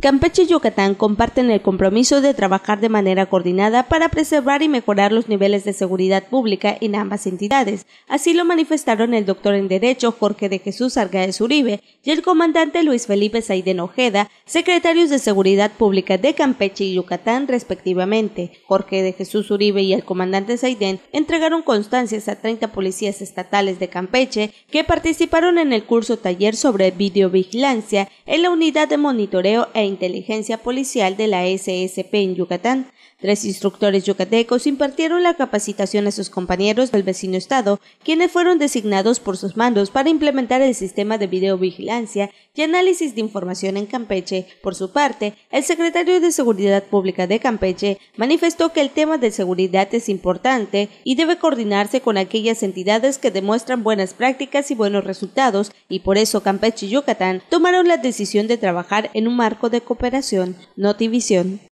Campeche y Yucatán comparten el compromiso de trabajar de manera coordinada para preservar y mejorar los niveles de seguridad pública en ambas entidades. Así lo manifestaron el doctor en Derecho Jorge de Jesús Argaez Uribe y el comandante Luis Felipe Saiden Ojeda, secretarios de Seguridad Pública de Campeche y Yucatán respectivamente. Jorge de Jesús Uribe y el comandante Saiden entregaron constancias a 30 policías estatales de Campeche que participaron en el curso taller sobre videovigilancia en la unidad de monitoreo e inteligencia policial de la SSP en Yucatán. Tres instructores yucatecos impartieron la capacitación a sus compañeros del vecino estado, quienes fueron designados por sus mandos para implementar el sistema de videovigilancia y análisis de información en Campeche. Por su parte, el secretario de Seguridad Pública de Campeche manifestó que el tema de seguridad es importante y debe coordinarse con aquellas entidades que demuestran buenas prácticas y buenos resultados, y por eso Campeche y Yucatán tomaron la decisión de trabajar en un marco de cooperación, cooperación Notivisión